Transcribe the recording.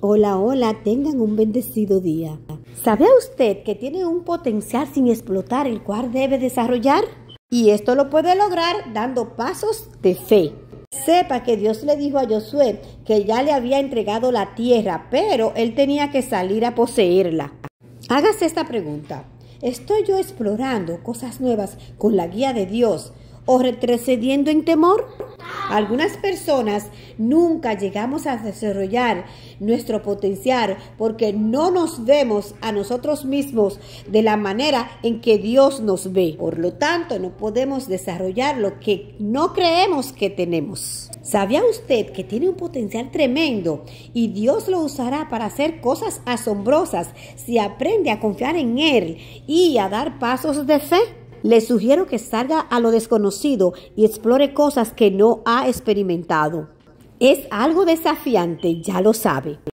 Hola, hola, tengan un bendecido día. ¿Sabe usted que tiene un potencial sin explotar el cual debe desarrollar? Y esto lo puede lograr dando pasos de fe. Sepa que Dios le dijo a Josué que ya le había entregado la tierra, pero él tenía que salir a poseerla. Hágase esta pregunta. ¿Estoy yo explorando cosas nuevas con la guía de Dios o retrocediendo en temor? Algunas personas nunca llegamos a desarrollar nuestro potencial porque no nos vemos a nosotros mismos de la manera en que Dios nos ve. Por lo tanto, no podemos desarrollar lo que no creemos que tenemos. ¿Sabía usted que tiene un potencial tremendo y Dios lo usará para hacer cosas asombrosas si aprende a confiar en Él y a dar pasos de fe? Le sugiero que salga a lo desconocido y explore cosas que no ha experimentado. Es algo desafiante, ya lo sabe.